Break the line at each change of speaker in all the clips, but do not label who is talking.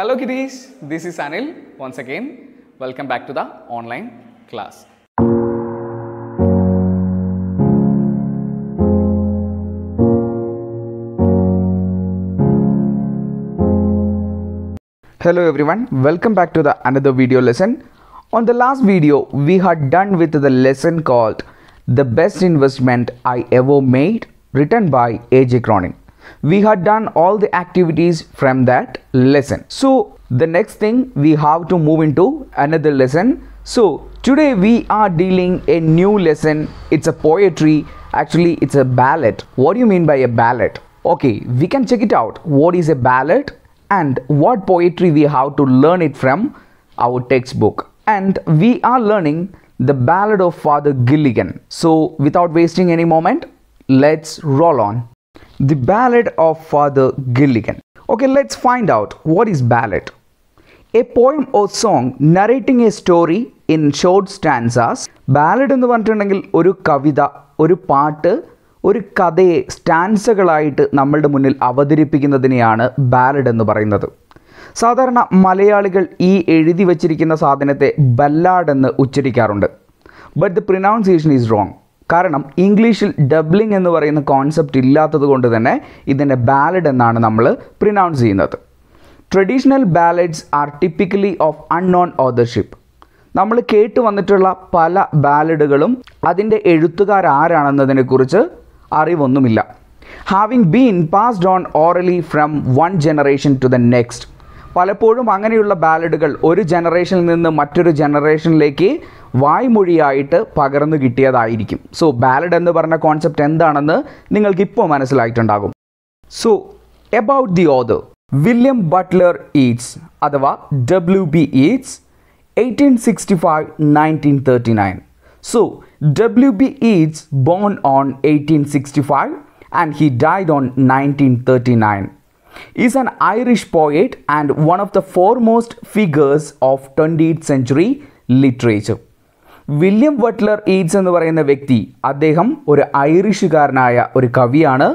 Hello kiddies, this is Anil once again. Welcome back to the online class. Hello everyone, welcome back to the another video lesson. On the last video, we had done with the lesson called The Best Investment I Ever Made written by A.J. Cronin we had done all the activities from that lesson so the next thing we have to move into another lesson so today we are dealing a new lesson it's a poetry actually it's a ballad what do you mean by a ballad okay we can check it out what is a ballad and what poetry we have to learn it from our textbook and we are learning the ballad of father gilligan so without wasting any moment let's roll on The Ballad of Father Gilligan. Okay, let's find out what is ballad. A poem or song narrating a story in short stanzas ballad എന്ന് പറഞ്ഞിട്ടുണ്ടെങ്കിൽ ഒരു കവിത ഒരു പാട്ട് ഒരു കഥയെ സ്റ്റാൻസകളായിട്ട് നമ്മളുടെ മുന്നിൽ അവതരിപ്പിക്കുന്നതിനെയാണ് ballad എന്ന് പറയുന്നത് സാധാരണ മലയാളികൾ ഈ എഴുതി വച്ചിരിക്കുന്ന സാധനത്തെ ബല്ലാഡ് എന്ന് ഉച്ചരിക്കാറുണ്ട് but the pronunciation is wrong കാരണം ഇംഗ്ലീഷിൽ ഡബ്ലിംഗ് എന്ന് പറയുന്ന കോൺസെപ്റ്റ് ഇല്ലാത്തത് കൊണ്ട് തന്നെ ഇതിൻ്റെ ബാലഡ് എന്നാണ് നമ്മൾ പ്രിനൗൺസ് ചെയ്യുന്നത് traditional ballads are typically of unknown authorship നമ്മൾ കേട്ട് വന്നിട്ടുള്ള പല ബാലഡുകളും അതിൻ്റെ എഴുത്തുകാരാരാണെന്നതിനെക്കുറിച്ച് അറിവൊന്നുമില്ല having been passed on orally from one generation to the next പലപ്പോഴും അങ്ങനെയുള്ള ബാലഡുകൾ ഒരു ജനറേഷനിൽ നിന്ന് മറ്റൊരു ജനറേഷനിലേക്ക് വായ്മൊഴിയായിട്ട് പകർന്നു കിട്ടിയതായിരിക്കും സോ ബാലഡ് എന്ന് പറഞ്ഞ കോൺസെപ്റ്റ് എന്താണെന്ന് ഇപ്പോൾ മനസ്സിലായിട്ടുണ്ടാകും so about the author William Butler Yeats അഥവാ W B Yeats eighteen sixty five nineteen thirty nine so W B Yeats born on eighteen sixty five and he died on nineteen thirty nine is an Irish poet and one of the foremost figures of 20th century literature. William Butler Yeats എന്ന് പറയുന്ന വ്യക്തി അദ്ദേഹം ഒരു ഐറിഷുകാരനായ ഒരു കവിയാണ്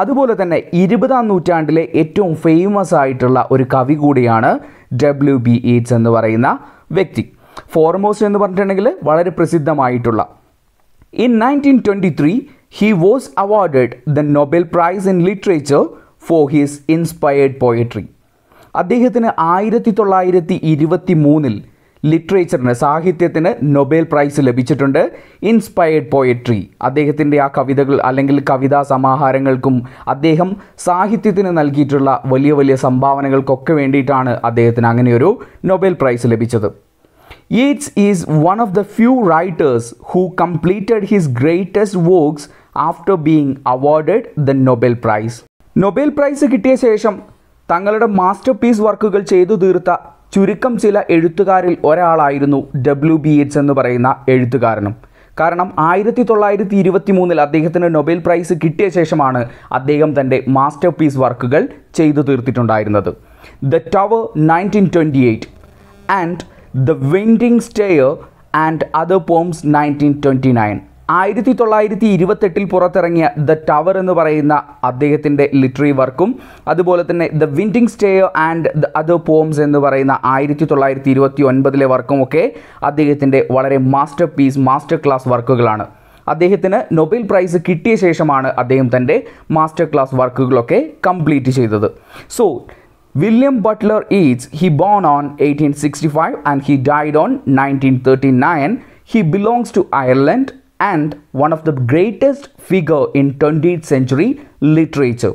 അതുപോലെ തന്നെ ഇരുപതാം നൂറ്റാണ്ടിലെ ഏറ്റവും ഫേമസ് ആയിട്ടുള്ള ഒരു കവി കൂടിയാണ് ഡബ്ല്യു ബി ഈഡ്സ് എന്ന് പറയുന്ന വ്യക്തി ഫോർമോസ്റ്റ് എന്ന് പറഞ്ഞിട്ടുണ്ടെങ്കിൽ വളരെ പ്രസിദ്ധമായിട്ടുള്ള in nineteen twenty three he was award the Nobel prize in literature for his inspired poetry അദ്ദേഹത്തിന് ആയിരത്തി തൊള്ളായിരത്തി ഇരുപത്തി മൂന്നിൽ ലിറ്ററേച്ചറിന് സാഹിത്യത്തിന് നൊബേൽ പ്രൈസ് ലഭിച്ചിട്ടുണ്ട് ഇൻസ്പയേർഡ് പോയട്രി അദ്ദേഹത്തിൻ്റെ ആ കവിതകൾ അല്ലെങ്കിൽ കവിതാ സമാഹാരങ്ങൾക്കും അദ്ദേഹം സാഹിത്യത്തിന് നൽകിയിട്ടുള്ള വലിയ വലിയ സംഭാവനകൾക്കൊക്കെ വേണ്ടിയിട്ടാണ് അദ്ദേഹത്തിന് അങ്ങനെയൊരു നൊബേൽ പ്രൈസ് ലഭിച്ചത് Yeats is one of the few writers who completed his greatest works after being award the Nobel prize Nobel prize കിട്ടിയ ശേഷം തങ്ങളുടെ മാസ്റ്റർ പീസ് വർക്കുകൾ ചെയ്തു തീർത്ത ചുരുക്കം ചില എഴുത്തുകാരിൽ ഒരാളായിരുന്നു ഡബ്ല്യു ബി എച്ച് എന്ന് പറയുന്ന എഴുത്തുകാരനും കാരണം ആയിരത്തി തൊള്ളായിരത്തി ഇരുപത്തി മൂന്നിൽ അദ്ദേഹത്തിന് നൊബേൽ പ്രൈസ് കിട്ടിയ ശേഷമാണ് അദ്ദേഹം തൻ്റെ മാസ്റ്റർ പീസ് വർക്കുകൾ ചെയ്തു തീർത്തിട്ടുണ്ടായിരുന്നത് the tower nineteen twenty eight and the winding stair and other poems nineteen twenty nine ആയിരത്തി തൊള്ളായിരത്തി ഇരുപത്തെട്ടിൽ പുറത്തിറങ്ങിയ ദ ടവർ എന്ന് പറയുന്ന അദ്ദേഹത്തിൻ്റെ ലിറ്ററി വർക്കും അതുപോലെ തന്നെ the winding stair and the other poems എന്ന് പറയുന്ന ആയിരത്തി തൊള്ളായിരത്തി ഇരുപത്തി ഒൻപതിലെ ഒക്കെ അദ്ദേഹത്തിൻ്റെ വളരെ മാസ്റ്റർ പീസ് മാസ്റ്റർ ക്ലാസ് വർക്കുകളാണ് അദ്ദേഹത്തിന് നൊബേൽ പ്രൈസ് കിട്ടിയ ശേഷമാണ് അദ്ദേഹം തൻ്റെ മാസ്റ്റർ ക്ലാസ് വർക്കുകളൊക്കെ കംപ്ലീറ്റ് ചെയ്തത് so William Butler is he born on eighteen sixty five and he died on nineteen thirty nine he belongs to Ireland and one of the greatest figure in 20th century literature.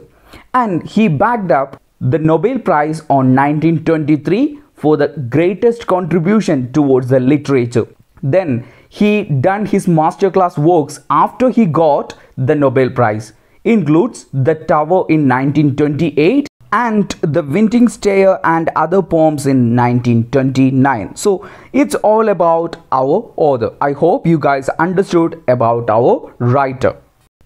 And he backed up the Nobel Prize on 1923 for the greatest contribution towards the literature. Then he done his masterclass works after he got the Nobel Prize includes The Tower in 1928 and the Winting Stair and other poems in 1929. So it's all about our author. I hope you guys understood about our writer.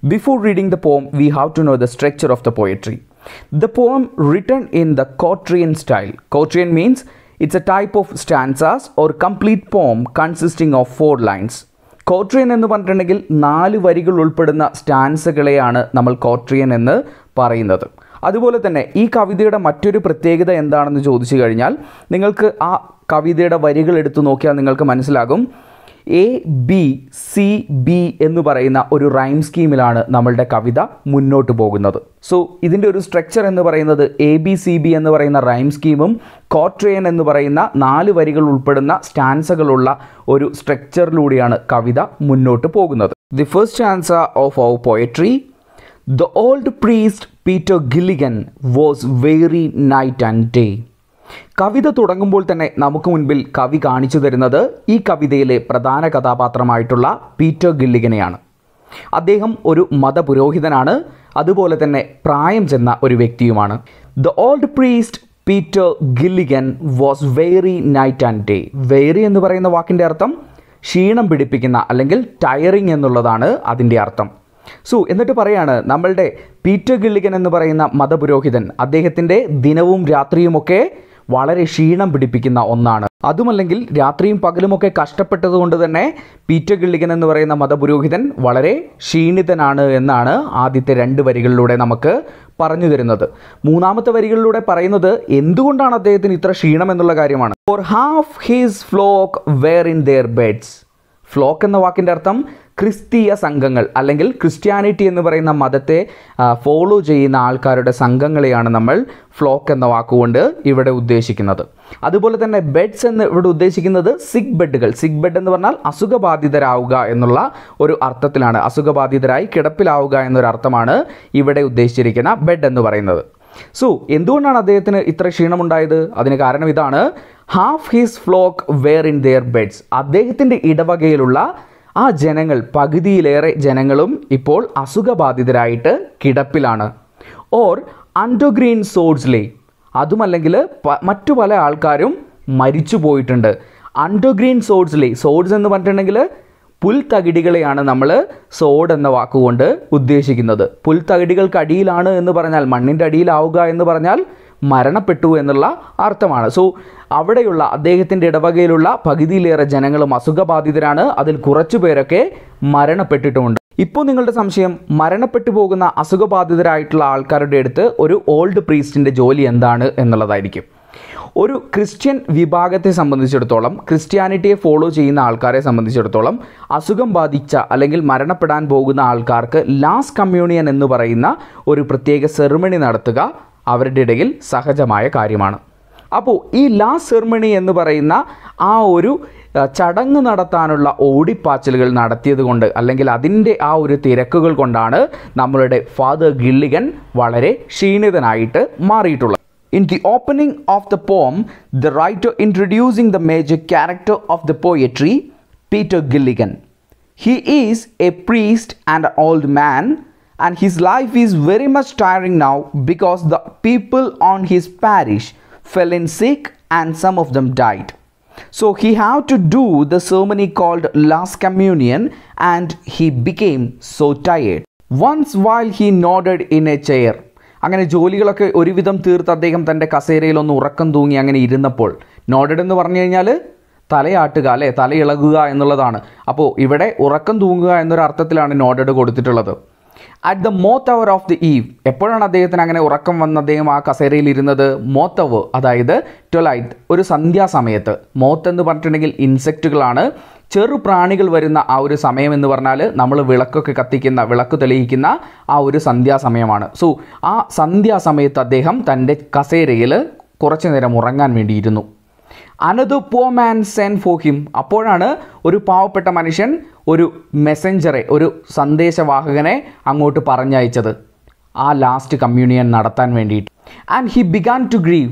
Before reading the poem, we have to know the structure of the poetry. The poem written in the Quatrain style. Quatrain means it's a type of stanzas or complete poem consisting of four lines. Quatrain എന്ന് പറഞ്ഞിട്ടുണ്ടെങ്കിൽ നാല് വരികൾ ഉൾപ്പെടുന്ന സ്റ്റാൻസുകളെയാണ് നമ്മൾ കോട്രിയൻ എന്ന് പറയുന്നത് അതുപോലെ തന്നെ ഈ കവിതയുടെ മറ്റൊരു പ്രത്യേകത എന്താണെന്ന് ചോദിച്ചു കഴിഞ്ഞാൽ നിങ്ങൾക്ക് ആ കവിതയുടെ വരികൾ എടുത്തു നോക്കിയാൽ നിങ്ങൾക്ക് മനസ്സിലാകും എ ബി സി ബി എന്ന് പറയുന്ന ഒരു റൈം സ്കീമിലാണ് നമ്മളുടെ കവിത മുന്നോട്ട് പോകുന്നത് സോ ഇതിൻ്റെ ഒരു സ്ട്രക്ചർ എന്ന് പറയുന്നത് എ ബി സി ബി എന്ന് പറയുന്ന റൈം സ്കീമും കോട്രേൻ എന്ന് പറയുന്ന നാല് വരികൾ ഉൾപ്പെടുന്ന സ്റ്റാൻസകളുള്ള ഒരു സ്ട്രക്ചറിലൂടെയാണ് കവിത മുന്നോട്ട് പോകുന്നത് the first stanza of our poetry The old priest Peter Gilligan was very night and day കവിത തുടങ്ങുമ്പോൾ തന്നെ നമുക്ക് മുൻപിൽ കവി കാണിച്ചു തരുന്നത് ഈ കവിതയിലെ പ്രധാന കഥാപാത്രമായിട്ടുള്ള പീറ്റർ ഗില്ലിഗനെയാണ് അദ്ദേഹം ഒരു മതപുരോഹിതനാണ് അതുപോലെ തന്നെ പ്രായം ചെന്ന ഒരു വ്യക്തിയുമാണ് the old priest Peter Gilligan was very night and day very എന്ന് പറയുന്ന വാക്കിൻ്റെ അർത്ഥം ക്ഷീണം പിടിപ്പിക്കുന്ന അല്ലെങ്കിൽ ടയറിങ് എന്നുള്ളതാണ് അതിൻ്റെ അർത്ഥം സോ എന്നിട്ട് പറയാണ് നമ്മളുടെ പീറ്റർ ഗിള്ളികൻ എന്ന് പറയുന്ന മതപുരോഹിതൻ അദ്ദേഹത്തിൻ്റെ ദിനവും രാത്രിയുമൊക്കെ വളരെ ക്ഷീണം പിടിപ്പിക്കുന്ന ഒന്നാണ് അതുമല്ലെങ്കിൽ രാത്രിയും പകലുമൊക്കെ കഷ്ടപ്പെട്ടതുകൊണ്ട് തന്നെ പീറ്റർ ഗിള്ളികൻ എന്ന് പറയുന്ന മതപുരോഹിതൻ വളരെ ക്ഷീണിതനാണ് എന്നാണ് ആദ്യത്തെ രണ്ട് വരികളിലൂടെ നമുക്ക് പറഞ്ഞു തരുന്നത് മൂന്നാമത്തെ വരികളിലൂടെ പറയുന്നത് എന്തുകൊണ്ടാണ് അദ്ദേഹത്തിന് ഇത്ര ക്ഷീണം എന്നുള്ള കാര്യമാണ് for half his flock were in their beds flock എന്ന വാക്കിൻ്റെ അർത്ഥം ക്രിസ്തീയ സംഘങ്ങൾ അല്ലെങ്കിൽ ക്രിസ്ത്യാനിറ്റി എന്ന് പറയുന്ന മതത്തെ ഫോളോ ചെയ്യുന്ന ആൾക്കാരുടെ സംഘങ്ങളെയാണ് നമ്മൾ ഫ്ലോക്ക് എന്ന വാക്കുകൊണ്ട് ഇവിടെ ഉദ്ദേശിക്കുന്നത് അതുപോലെ തന്നെ ബെഡ്സ് എന്ന് ഇവിടെ ഉദ്ദേശിക്കുന്നത് സിഗ് ബെഡുകൾ സിഗ് ബെഡ് എന്ന് പറഞ്ഞാൽ അസുഖബാധിതരാവുക എന്നുള്ള ഒരു അർത്ഥത്തിലാണ് അസുഖബാധിതരായി കിടപ്പിലാവുക എന്നൊരു അർത്ഥമാണ് ഇവിടെ ഉദ്ദേശിച്ചിരിക്കുന്ന ബെഡ് എന്ന് പറയുന്നത് സോ എന്തുകൊണ്ടാണ് അദ്ദേഹത്തിന് ഇത്ര ക്ഷീണമുണ്ടായത് അതിന് കാരണം ഇതാണ് half his flock were in their beds അദ്ദേഹത്തിൻ്റെ ഇടവകയിലുള്ള ആ ജനങ്ങൾ പകുതിയിലേറെ ജനങ്ങളും ഇപ്പോൾ അസുഖബാധിതരായിട്ട് കിടപ്പിലാണ് ഓർ അൻഡോഗ്രീൻ സോഴ്സിലെ അതുമല്ലെങ്കിൽ മറ്റു പല ആൾക്കാരും മരിച്ചു പോയിട്ടുണ്ട് അണ്ടർഗ്രീൻ സോഡ്സ്ലേ സോഡ്സ് എന്ന് പറഞ്ഞിട്ടുണ്ടെങ്കിൽ പുൽത്തകിടികളെയാണ് നമ്മൾ സോഡ് എന്ന വാക്കുകൊണ്ട് ഉദ്ദേശിക്കുന്നത് പുൽത്തകിടികൾക്കടിയിലാണ് എന്ന് പറഞ്ഞാൽ മണ്ണിൻ്റെ അടിയിലാവുക എന്ന് പറഞ്ഞാൽ മരണപ്പെട്ടു എന്നുള്ള അർത്ഥമാണ് സോ അവിടെയുള്ള അദ്ദേഹത്തിൻ്റെ ഇടവകയിലുള്ള പകുതിയിലേറെ ജനങ്ങളും അസുഖബാധിതരാണ് അതിൽ കുറച്ചുപേരൊക്കെ മരണപ്പെട്ടിട്ടുമുണ്ട് ഇപ്പോൾ നിങ്ങളുടെ സംശയം മരണപ്പെട്ടു പോകുന്ന അസുഖബാധിതരായിട്ടുള്ള ആൾക്കാരുടെ അടുത്ത് ഒരു ഓൾഡ് പ്രീസ്റ്റിൻ്റെ ജോലി എന്താണ് എന്നുള്ളതായിരിക്കും ഒരു ക്രിസ്ത്യൻ വിഭാഗത്തെ സംബന്ധിച്ചിടത്തോളം ക്രിസ്ത്യാനിറ്റിയെ ഫോളോ ചെയ്യുന്ന ആൾക്കാരെ സംബന്ധിച്ചിടത്തോളം അസുഖം ബാധിച്ച അല്ലെങ്കിൽ മരണപ്പെടാൻ പോകുന്ന ആൾക്കാർക്ക് ലാസ്റ്റ് കമ്മ്യൂണിയൻ എന്ന് പറയുന്ന ഒരു പ്രത്യേക സെറിമണി നടത്തുക അവരുടെ ഇടയിൽ സഹജമായ കാര്യമാണ് അപ്പോൾ ഈ ലാസ്റ്റ് സെർമണി എന്ന് പറയുന്ന ആ ഒരു ചടങ്ങ് നടത്താനുള്ള ഓടിപ്പാച്ചിലുകൾ നടത്തിയത് കൊണ്ട് അല്ലെങ്കിൽ അതിൻ്റെ ആ ഒരു തിരക്കുകൾ കൊണ്ടാണ് നമ്മളുടെ ഫാദർ ഗില്ലിഗൻ വളരെ ക്ഷീണിതനായിട്ട് മാറിയിട്ടുള്ളത് in the opening of the poem the right of introducing the major character of the poetry Peter Gilligan he is a priest and old man and his life is very much tiring now because the people on his parish fell in sick and some of them died. So he had to do the ceremony called Last Communion and he became so tired. Once while he nodded in a chair. അങ്ങനെ ജോലികളൊക്കെ ഒരുവിധം തീർത്ത് അദ്ദേഹം തൻ്റെ കസേരയിൽ ഒന്ന് ഉറക്കം തൂങ്ങി അങ്ങനെ ഇരുന്നപ്പോൾ നോഡഡ് എന്ന് പറഞ്ഞു കഴിഞ്ഞാൽ തലയാട്ടുക അല്ലേ തലയിളകുക എന്നുള്ളതാണ് അപ്പോൾ ഇവിടെ ഉറക്കം തൂങ്ങുക എന്നൊരു അർത്ഥത്തിലാണ് നോഡഡ് കൊടുത്തിട്ടുള്ളത് at the moth hour of the eve എപ്പോഴാണ് അദ്ദേഹത്തിന് അങ്ങനെ ഉറക്കം വന്ന് അദ്ദേഹം ആ കസേരയിൽ ഇരുന്നത് മോത്തവ് അതായത് ട്വലൈറ്റ് ഒരു സന്ധ്യാസമയത്ത് മോത്ത് എന്ന് പറഞ്ഞിട്ടുണ്ടെങ്കിൽ ഇൻസെക്റ്റുകളാണ് ചെറു പ്രാണികൾ വരുന്ന ആ ഒരു സമയം എന്ന് പറഞ്ഞാൽ നമ്മൾ വിളക്കൊക്കെ കത്തിക്കുന്ന വിളക്ക് തെളിയിക്കുന്ന ആ ഒരു സന്ധ്യാസമയമാണ് സോ ആ സന്ധ്യാസമയത്ത് അദ്ദേഹം തൻ്റെ കസേരയിൽ കുറച്ചു നേരം ഉറങ്ങാൻ വേണ്ടിയിരുന്നു അനത് പോ മാൻ സെൻ ഫോർ ഹിം അപ്പോഴാണ് ഒരു പാവപ്പെട്ട മനുഷ്യൻ ഒരു മെസ്സഞ്ചറെ ഒരു സന്ദേശവാഹകനെ അങ്ങോട്ട് പറഞ്ഞയച്ചത് ആ ലാസ്റ്റ് കമ്മ്യൂണിയൻ നടത്താൻ വേണ്ടിയിട്ട് and he began to grieve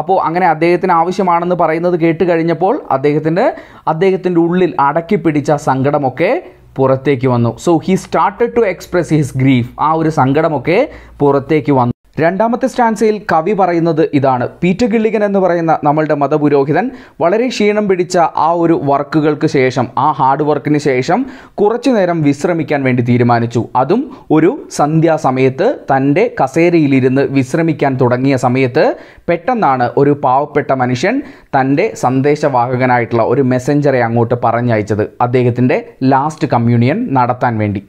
അപ്പോൾ അങ്ങനെ അദ്ദേഹത്തിന് ആവശ്യമാണെന്ന് പറയുന്നത് കേട്ട് കഴിഞ്ഞപ്പോൾ അദ്ദേഹത്തിൻ്റെ അദ്ദേഹത്തിൻ്റെ ഉള്ളിൽ അടക്കി പിടിച്ച സങ്കടമൊക്കെ പുറത്തേക്ക് വന്നു so he started to express his grief ആ ഒരു സങ്കടമൊക്കെ പുറത്തേക്ക് വന്നു രണ്ടാമത്തെ സ്റ്റാൻസയിൽ കവി പറയുന്നത് ഇതാണ് പീറ്റർ ഗിള്ളികൻ എന്ന് പറയുന്ന നമ്മളുടെ മതപുരോഹിതൻ വളരെ ക്ഷീണം പിടിച്ച ആ ഒരു വർക്കുകൾക്ക് ശേഷം ആ ഹാർഡ് വർക്കിന് ശേഷം കുറച്ചു നേരം വിശ്രമിക്കാൻ വേണ്ടി തീരുമാനിച്ചു അതും ഒരു സന്ധ്യാസമയത്ത് തൻ്റെ കസേരയിലിരുന്ന് വിശ്രമിക്കാൻ തുടങ്ങിയ സമയത്ത് പെട്ടെന്നാണ് ഒരു പാവപ്പെട്ട മനുഷ്യൻ തൻ്റെ സന്ദേശവാഹകനായിട്ടുള്ള ഒരു മെസ്സഞ്ചറെ അങ്ങോട്ട് പറഞ്ഞയച്ചത് അദ്ദേഹത്തിൻ്റെ ലാസ്റ്റ് കമ്മ്യൂണിയൻ നടത്താൻ വേണ്ടി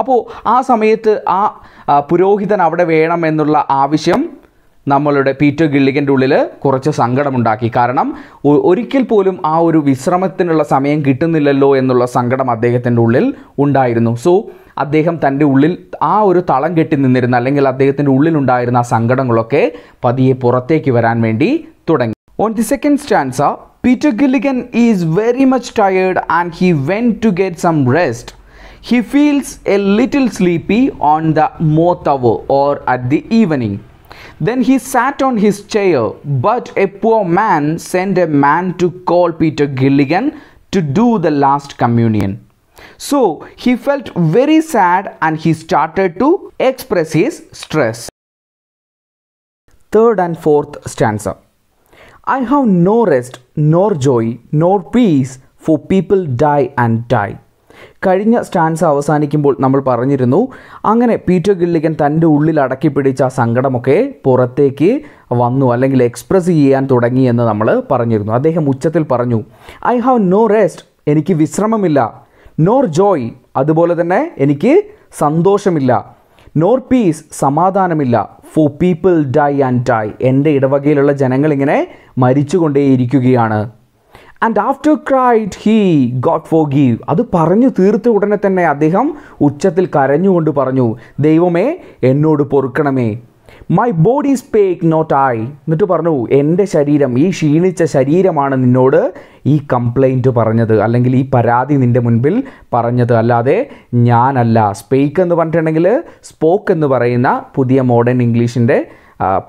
അപ്പോൾ ആ സമയത്ത് ആ പുരോഹിതൻ അവിടെ വേണം എന്നുള്ള ആവശ്യം നമ്മളുടെ പീറ്റർ ഗിള്ളിക്കൻ്റെ ഉള്ളിൽ കുറച്ച് സങ്കടമുണ്ടാക്കി കാരണം ഒരിക്കൽ പോലും ആ ഒരു വിശ്രമത്തിനുള്ള സമയം കിട്ടുന്നില്ലല്ലോ എന്നുള്ള സങ്കടം അദ്ദേഹത്തിൻ്റെ ഉള്ളിൽ ഉണ്ടായിരുന്നു സോ അദ്ദേഹം തൻ്റെ ഉള്ളിൽ ആ ഒരു തളം കെട്ടി നിന്നിരുന്ന അല്ലെങ്കിൽ അദ്ദേഹത്തിൻ്റെ ഉള്ളിലുണ്ടായിരുന്ന ആ സങ്കടങ്ങളൊക്കെ പതിയെ പുറത്തേക്ക് വരാൻ വേണ്ടി തുടങ്ങി on the second stanza Peter Gilligan is very much tired and he went to get some rest He feels a little sleepy on the moth hour or at the evening. Then he sat on his chair, but a poor man sent a man to call Peter Gilligan to do the last communion. So he felt very sad and he started to express his stress. Third and fourth stanza I have no rest, nor joy, nor peace, for people die and die. കഴിഞ്ഞ stanza അവസാനിക്കുമ്പോൾ നമ്മൾ പറഞ്ഞിരുന്നു അങ്ങനെ Peter ഗില്ലിക്കൻ തൻ്റെ ഉള്ളിൽ അടക്കി പിടിച്ച ആ സങ്കടമൊക്കെ പുറത്തേക്ക് വന്നു അല്ലെങ്കിൽ എക്സ്പ്രസ് ചെയ്യാൻ തുടങ്ങി എന്ന് നമ്മൾ പറഞ്ഞിരുന്നു അദ്ദേഹം ഉച്ചത്തിൽ പറഞ്ഞു ഐ ഹാവ് നോ റെസ്റ്റ് എനിക്ക് വിശ്രമമില്ല നോർ ജോയ് അതുപോലെ തന്നെ എനിക്ക് സന്തോഷമില്ല നോർ പീസ് സമാധാനമില്ല for people die and die എൻ്റെ ഇടവകയിലുള്ള ജനങ്ങൾ ഇങ്ങനെ മരിച്ചുകൊണ്ടേയിരിക്കുകയാണ് and after cried he God forgive അത് പറഞ്ഞു തീർത്ത ഉടനെ തന്നെ അദ്ദേഹം ഉച്ചത്തിൽ കരഞ്ഞുകൊണ്ട് പറഞ്ഞു ദൈവമേ എന്നോട് പൊറുക്കണമേ മൈ ബോഡി സ്പേക്ക് നോട്ട് ആയി എന്നിട്ട് പറഞ്ഞു എൻ്റെ ശരീരം ഈ ക്ഷീണിച്ച ശരീരമാണ് നിന്നോട് ഈ കംപ്ലൈൻറ്റ് പറഞ്ഞത് അല്ലെങ്കിൽ ഈ പരാതി നിൻ്റെ മുൻപിൽ പറഞ്ഞത് അല്ലാതെ ഞാനല്ല സ്പേക്ക് എന്ന് പറഞ്ഞിട്ടുണ്ടെങ്കിൽ സ്പോക്ക് എന്ന് പറയുന്ന പുതിയ മോഡേൺ ഇംഗ്ലീഷിൻ്റെ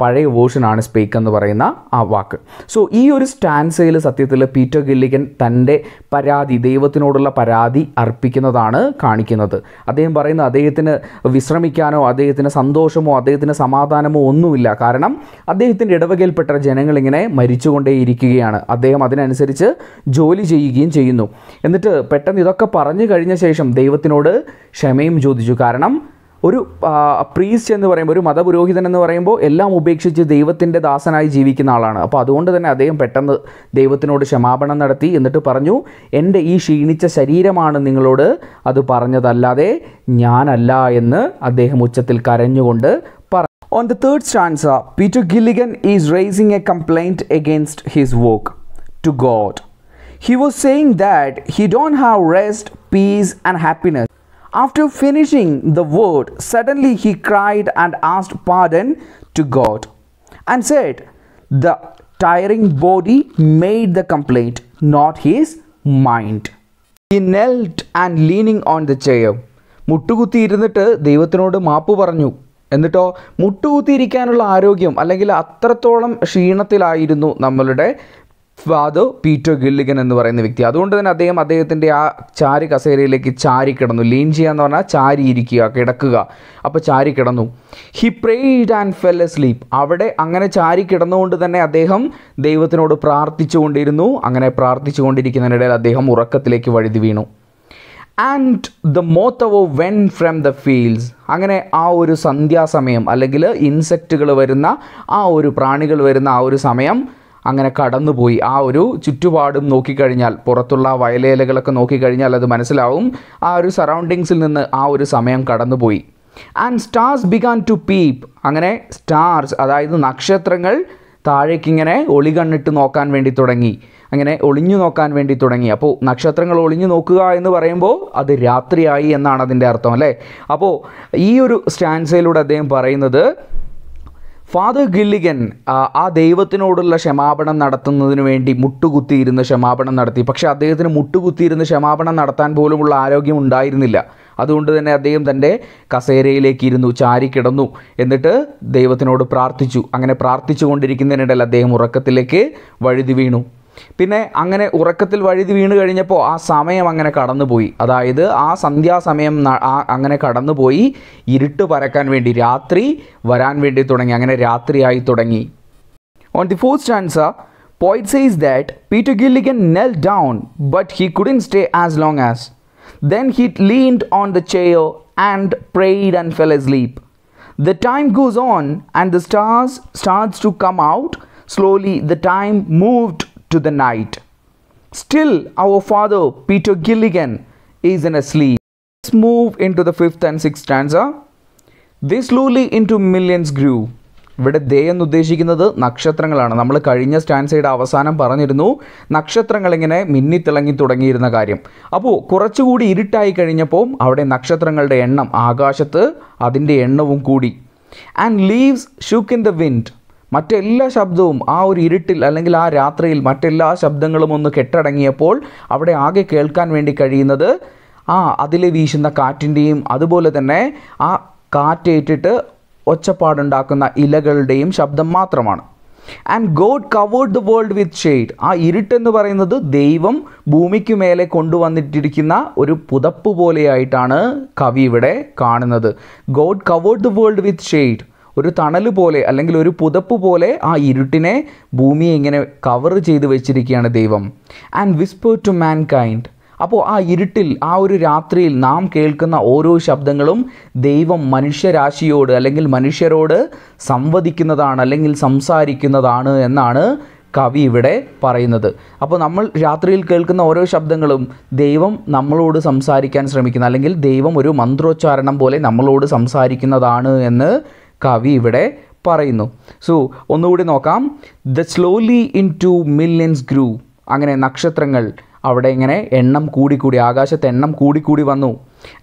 പഴയ വേർഷനാണ് സ്പീക്ക് എന്ന് പറയുന്ന ആ വാക്ക് സോ ഈ ഒരു സ്റ്റാൻസയിൽ സത്യത്തിൽ പീറ്റർ ഗില്ലിക്കൻ തൻ്റെ പരാതി ദൈവത്തിനോടുള്ള പരാതി അർപ്പിക്കുന്നതാണ് കാണിക്കുന്നത് അദ്ദേഹം പറയുന്നത് അദ്ദേഹത്തിന് വിശ്രമിക്കാനോ അദ്ദേഹത്തിന് സന്തോഷമോ അദ്ദേഹത്തിന് സമാധാനമോ ഒന്നുമില്ല കാരണം അദ്ദേഹത്തിൻ്റെ ഇടവകയിൽപ്പെട്ട ജനങ്ങളിങ്ങനെ മരിച്ചുകൊണ്ടേയിരിക്കുകയാണ് അദ്ദേഹം അതിനനുസരിച്ച് ജോലി ചെയ്യുകയും ചെയ്യുന്നു എന്നിട്ട് പെട്ടെന്ന് ഇതൊക്കെ പറഞ്ഞു കഴിഞ്ഞ ശേഷം ദൈവത്തിനോട് ക്ഷമയും ചോദിച്ചു കാരണം ഒരു പ്രീസ്റ്റ് എന്ന് പറയുമ്പോൾ ഒരു മതപുരോഹിതൻ എന്ന് പറയുമ്പോൾ എല്ലാം ഉപേക്ഷിച്ച് ദൈവത്തിൻ്റെ ദാസനായി ജീവിക്കുന്ന ആളാണ് അപ്പോൾ അതുകൊണ്ട് തന്നെ അദ്ദേഹം പെട്ടെന്ന് ദൈവത്തിനോട് ക്ഷമാപണം നടത്തി എന്നിട്ട് പറഞ്ഞു എൻ്റെ ഈ ക്ഷീണിച്ച ശരീരമാണ് നിങ്ങളോട് അത് പറഞ്ഞതല്ലാതെ ഞാനല്ല എന്ന് അദ്ദേഹം ഉച്ചത്തിൽ കരഞ്ഞുകൊണ്ട് On the third stanza, Peter Gilligan is raising a complaint against his work to God. He was saying that he don't have rest, peace and happiness After finishing the word, suddenly he cried and asked pardon to God and said, The tiring body made the complaint, not his mind. He knelt and leaning on the chair. മുട്ടുകുത്തിയിരുന്നിട്ട് ദൈവത്തിനോട് മാപ്പ് പറഞ്ഞു എന്നിട്ടോ മുട്ടുകുത്തിയിരിക്കാനുള്ള ആരോഗ്യം അല്ലെങ്കിൽ അത്രത്തോളം ക്ഷീണത്തിലായിരുന്നു നമ്മളുടെ father പീറ്റോ Gilligan എന്ന് പറയുന്ന വ്യക്തി അതുകൊണ്ട് തന്നെ അദ്ദേഹം അദ്ദേഹത്തിൻ്റെ ആ ചാരി കസേരയിലേക്ക് ചാരി കിടന്നു ലീൻ ചെയ്യുക എന്ന് പറഞ്ഞാൽ ചാരി ഇരിക്കുക കിടക്കുക അപ്പോൾ ചാരി കിടന്നു he prayed and fell asleep അവിടെ അങ്ങനെ ചാരി കിടന്നുകൊണ്ട് തന്നെ അദ്ദേഹം ദൈവത്തിനോട് പ്രാർത്ഥിച്ചുകൊണ്ടിരുന്നു അങ്ങനെ പ്രാർത്ഥിച്ചുകൊണ്ടിരിക്കുന്നതിനിടയിൽ അദ്ദേഹം ഉറക്കത്തിലേക്ക് വഴുതി വീണു and the moth hour went from the fields അങ്ങനെ ആ ഒരു സന്ധ്യാസമയം അല്ലെങ്കിൽ ഇൻസെക്റ്റുകൾ വരുന്ന ആ ഒരു പ്രാണികൾ വരുന്ന ആ ഒരു സമയം അങ്ങനെ കടന്നുപോയി ആ ഒരു ചുറ്റുപാടും നോക്കിക്കഴിഞ്ഞാൽ പുറത്തുള്ള വയലേലകളൊക്കെ നോക്കിക്കഴിഞ്ഞാൽ അത് മനസ്സിലാവും ആ ഒരു സറൗണ്ടിങ്സിൽ നിന്ന് ആ ഒരു സമയം കടന്നുപോയി and stars began to peep അങ്ങനെ സ്റ്റാർസ് അതായത് നക്ഷത്രങ്ങൾ താഴേക്കിങ്ങനെ ഒളി കണ്ണിട്ട് നോക്കാൻ വേണ്ടി തുടങ്ങി അങ്ങനെ ഒളിഞ്ഞു നോക്കാൻ വേണ്ടി തുടങ്ങി അപ്പോൾ നക്ഷത്രങ്ങൾ ഒളിഞ്ഞു നോക്കുക എന്ന് പറയുമ്പോൾ അത് രാത്രിയായി എന്നാണ് അതിൻ്റെ അർത്ഥം അല്ലേ അപ്പോൾ ഈ ഒരു സ്റ്റാൻസയിലൂടെ അദ്ദേഹം പറയുന്നത് ഫാദർ ഗില്ലിഗൻ ആ ദൈവത്തിനോടുള്ള ക്ഷമാപണം നടത്തുന്നതിന് വേണ്ടി മുട്ടുകുത്തിയിരുന്ന് ക്ഷമാപണം നടത്തി പക്ഷേ അദ്ദേഹത്തിന് മുട്ടുകുത്തിയിരുന്ന് ക്ഷമാപണം നടത്താൻ പോലുമുള്ള ആരോഗ്യം ഉണ്ടായിരുന്നില്ല അതുകൊണ്ട് തന്നെ അദ്ദേഹം തൻ്റെ കസേരയിലേക്ക് ഇരുന്നു ചാരി കിടന്നു എന്നിട്ട് ദൈവത്തിനോട് പ്രാർത്ഥിച്ചു അങ്ങനെ പ്രാർത്ഥിച്ചു കൊണ്ടിരിക്കുന്നതിനിടയിൽ അദ്ദേഹം ഉറക്കത്തിലേക്ക് വഴുതി വീണു പിന്നെ അങ്ങനെ ഉറക്കത്തിൽ വഴുതി വീണ് കഴിഞ്ഞപ്പോൾ ആ സമയം അങ്ങനെ കടന്നുപോയി അതായത് ആ സന്ധ്യാസമയം അങ്ങനെ കടന്നുപോയി ഇരുട്ട് പരക്കാൻ വേണ്ടി രാത്രി വരാൻ വേണ്ടി തുടങ്ങി അങ്ങനെ രാത്രിയായി തുടങ്ങി on the fourth stanza poet says that Peter Gilli Gilligan knelt down but he couldn't stay as long as then he leaned on the chair and prayed and fell asleep the time goes on and the stars starts to come out slowly the time moved to the night. Still, our father, Peter Gilligan, is in a sleep. Let's move into the fifth and sixth stanza. They slowly into millions grew. ഇവിടെ ദേ എന്ന് ഉദ്ദേശിക്കുന്നത് നക്ഷത്രങ്ങളാണ് നമ്മൾ കഴിഞ്ഞ സ്റ്റാൻസയുടെ അവസാനം പറഞ്ഞിരുന്നു നക്ഷത്രങ്ങൾ ഇങ്ങനെ മിന്നിത്തിളങ്ങി തുടങ്ങിയിരുന്ന കാര്യം അപ്പോൾ കുറച്ചുകൂടി ഇരുട്ടായി കഴിഞ്ഞപ്പോൾ അവിടെ നക്ഷത്രങ്ങളുടെ എണ്ണം ആകാശത്ത് അതിൻ്റെ എണ്ണവും കൂടി and leaves shook in the wind മറ്റെല്ലാ ശബ്ദവും ആ ഒരു ഇരുട്ടിൽ അല്ലെങ്കിൽ ആ രാത്രിയിൽ മറ്റെല്ലാ ശബ്ദങ്ങളും ഒന്ന് കെട്ടടങ്ങിയപ്പോൾ അവിടെ ആകെ കേൾക്കാൻ വേണ്ടി കഴിയുന്നത് ആ അതിൽ വീശുന്ന കാറ്റിൻ്റെയും അതുപോലെ തന്നെ ആ കാറ്റേറ്റിട്ട് ഒച്ചപ്പാടുണ്ടാക്കുന്ന ഇലകളുടെയും ശബ്ദം മാത്രമാണ് and God covered the world with shade ആ ഇരുട്ടെന്ന് പറയുന്നത് ദൈവം ഭൂമിക്ക് മേലെ കൊണ്ടുവന്നിട്ടിരിക്കുന്ന ഒരു പുതപ്പ് പോലെയായിട്ടാണ് കവി ഇവിടെ കാണുന്നത് God covered the world with shade ഒരു തണൽ പോലെ അല്ലെങ്കിൽ ഒരു പുതപ്പ് പോലെ ആ ഇരുട്ടിനെ ഭൂമിയെ ഇങ്ങനെ കവർ ചെയ്ത് വെച്ചിരിക്കുകയാണ് ദൈവം and whisper to mankind അപ്പോൾ ആ ഇരുട്ടിൽ ആ ഒരു രാത്രിയിൽ നാം കേൾക്കുന്ന ഓരോ ശബ്ദങ്ങളും ദൈവം മനുഷ്യരാശിയോട് അല്ലെങ്കിൽ മനുഷ്യരോട് സംവദിക്കുന്നതാണ് അല്ലെങ്കിൽ സംസാരിക്കുന്നതാണ് എന്നാണ് കവി ഇവിടെ പറയുന്നത് അപ്പോൾ നമ്മൾ രാത്രിയിൽ കേൾക്കുന്ന ഓരോ ശബ്ദങ്ങളും ദൈവം നമ്മളോട് സംസാരിക്കാൻ ശ്രമിക്കുന്ന അല്ലെങ്കിൽ ദൈവം ഒരു മന്ത്രോച്ചാരണം പോലെ നമ്മളോട് സംസാരിക്കുന്നതാണ് എന്ന് കവി ഇവിടെ പറയുന്നു സോ ഒന്നുകൂടി നോക്കാം the slowly into millions grew അങ്ങനെ നക്ഷത്രങ്ങൾ അവിടെ ഇങ്ങനെ എണ്ണം കൂടിക്കൂടി ആകാശത്ത് എണ്ണം കൂടിക്കൂടി വന്നു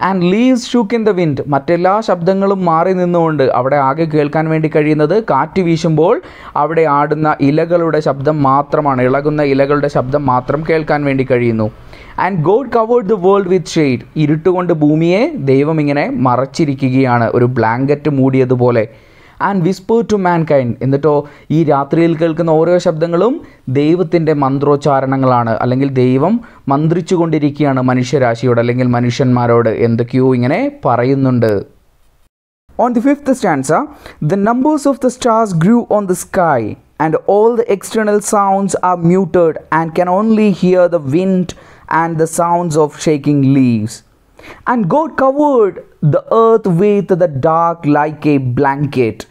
and leaves shook in the wind മറ്റെല്ലാ ശബ്ദങ്ങളും മാറി നിന്നുകൊണ്ട് അവിടെ ആകെ കേൾക്കാൻ വേണ്ടി കഴിയുന്നത് കാറ്റ് വീശുമ്പോൾ അവിടെ ആടുന്ന ഇലകളുടെ ശബ്ദം മാത്രമാണ് ഇളകുന്ന ഇലകളുടെ ശബ്ദം മാത്രം കേൾക്കാൻ വേണ്ടി കഴിയുന്നു and God covered the world with shade ഇരുട്ടുകൊണ്ട് ഭൂമിയെ ദൈവം ഇങ്ങനെ മറച്ചിരിക്കുകയാണ് ഒരു ബ്ലാങ്കറ്റ് മൂടിയതുപോലെ ആൻഡ് വിസ്പർ ടു മാൻകൈൻഡ് എന്നിട്ടോ ഈ രാത്രിയിൽ കേൾക്കുന്ന ഓരോ ശബ്ദങ്ങളും ദൈവത്തിൻ്റെ മന്ത്രോച്ചാരണങ്ങളാണ് അല്ലെങ്കിൽ ദൈവം മന്ത്രിച്ചു കൊണ്ടിരിക്കുകയാണ് മനുഷ്യരാശിയോട് അല്ലെങ്കിൽ മനുഷ്യന്മാരോട് എന്തൊക്കെയോ ഇങ്ങനെ പറയുന്നുണ്ട് on the fifth stanza the numbers of the stars grew on the sky and all the external sounds are muted and can only hear the wind and the sounds of shaking leaves and God covered the earth with the dark like a blanket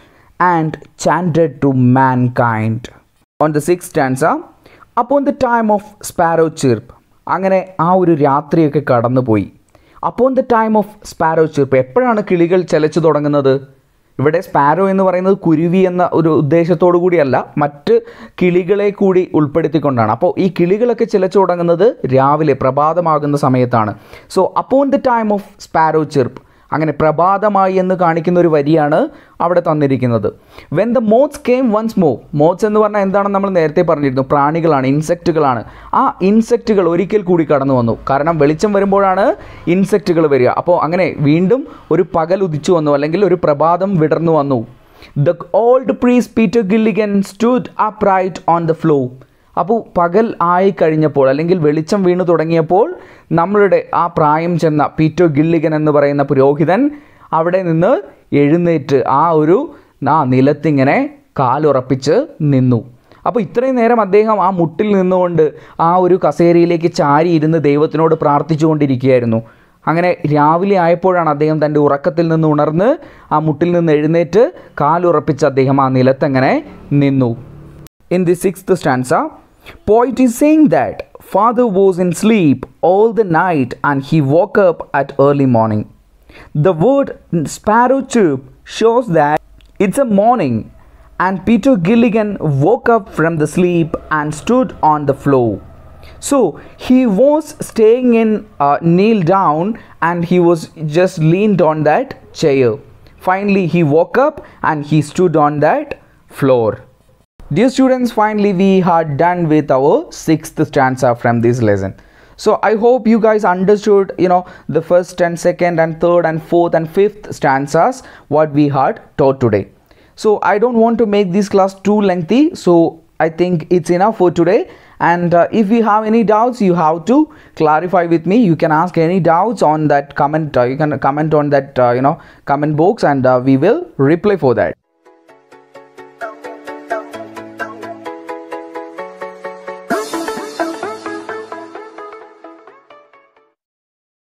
and chanted to mankind. On the sixth stanza, upon the time of sparrow chirp, അങ്ങനെ ആ ഒരു രാത്രിയൊക്കെ കടന്നുപോയി അപ്പോൾ the time of sparrow chirp എപ്പോഴാണ് കിളികൾ ചലച്ചു തുടങ്ങുന്നത് ഇവിടെ സ്പാരോ എന്ന് പറയുന്നത് കുരുവി എന്ന ഒരു ഉദ്ദേശത്തോടു കൂടിയല്ല മറ്റ് കിളികളെ കൂടി ഉൾപ്പെടുത്തിക്കൊണ്ടാണ് അപ്പോൾ ഈ കിളികളൊക്കെ ചിലച്ചു തുടങ്ങുന്നത് രാവിലെ പ്രഭാതമാകുന്ന സമയത്താണ് സോ അപ്പോൾ the time of sparrow chirp അങ്ങനെ പ്രഭാതമായി എന്ന് കാണിക്കുന്ന ഒരു വരിയാണ് അവിടെ തന്നിരിക്കുന്നത് when the moths came once more moths എന്ന് പറഞ്ഞാൽ എന്താണെന്ന് നമ്മൾ നേരത്തെ പറഞ്ഞിരുന്നു പ്രാണികളാണ് ഇൻസെക്റ്റുകളാണ് ആ ഇൻസെക്റ്റുകൾ ഒരിക്കൽ കൂടി കടന്നു വന്നു കാരണം വെളിച്ചം വരുമ്പോഴാണ് ഇൻസെക്റ്റുകൾ വരിക അപ്പോൾ അങ്ങനെ വീണ്ടും ഒരു പകൽ ഉദിച്ചു വന്നു അല്ലെങ്കിൽ ഒരു പ്രഭാതം വിടർന്നു വന്നു the old priest Peter Gilligan stood upright on the floor അപ്പോൾ പകൽ ആയി കഴിഞ്ഞപ്പോൾ അല്ലെങ്കിൽ വെളിച്ചം വീണു തുടങ്ങിയപ്പോൾ നമ്മളുടെ ആ പ്രായം ചെന്ന പീറ്റോ ഗില്ലിഗൻ എന്ന് പറയുന്ന പുരോഹിതൻ അവിടെ നിന്ന് എഴുന്നേറ്റ് ആ ഒരു ആ നിലത്തിങ്ങനെ കാലുറപ്പിച്ച് നിന്നു അപ്പോൾ ഇത്രയും നേരം അദ്ദേഹം ആ മുട്ടിൽ നിന്നുകൊണ്ട് ആ ഒരു കസേരയിലേക്ക് ചാരി ഇരുന്ന് ദൈവത്തിനോട് പ്രാർത്ഥിച്ചുകൊണ്ടിരിക്കുകയായിരുന്നു അങ്ങനെ രാവിലെ ആയപ്പോഴാണ് അദ്ദേഹം തൻ്റെ ഉറക്കത്തിൽ നിന്ന് ഉണർന്ന് ആ മുട്ടിൽ നിന്ന് എഴുന്നേറ്റ് കാലുറപ്പിച്ച് അദ്ദേഹം ആ നിലത്തങ്ങനെ നിന്നു in the six stanza Poet is saying that father was in sleep all the night and he woke up at early morning. The word sparrow chirp shows that it's a morning and Peter Gilligan woke up from the sleep and stood on the floor. So he was staying in uh, kneel down and he was just leaned on that chair. Finally, he woke up and he stood on that floor. Dear students, finally we are done with our sixth stanza from this lesson. So I hope you guys understood, you know, the first and second and third and fourth and fifth stanzas what we had taught today. So I don't want to make this class too lengthy. So I think it's enough for today. And uh, if you have any doubts, you have to clarify with me. You can ask any doubts on that comment. Uh, you can comment on that, uh, you know, comment box and uh, we will reply for that.